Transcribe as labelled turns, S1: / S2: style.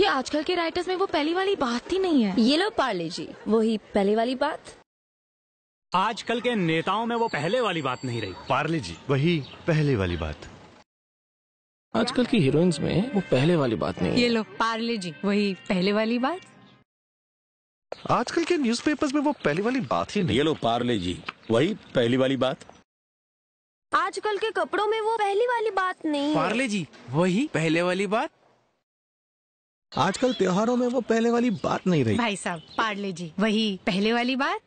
S1: ये आजकल के राइटर्स में वो पहली वाली बात ही नहीं है ये लो पार्ले जी वही पहले वाली बात
S2: आजकल के नेताओं में वो पहले वाली बात नहीं रही पार्ले जी वही पहले वाली बात
S3: आजकल की हीरोइंस
S1: में वो पहले
S3: वाली बात नहीं ये
S1: लो पार्ले जी वही पहले वाली बात
S3: आजकल के न्यूज़पेपर्स में वो पहले वाली बात ही नहीं ये लो पार्ले जी वही पहली वाली बात
S1: आजकल के कपड़ों में वो पहली वाली बात नहीं पार्ले
S3: जी वही पहले वाली बात
S2: आजकल त्योहारों में वो पहले वाली बात नहीं रही
S1: भाई साहब पार्ले जी वही पहले वाली बात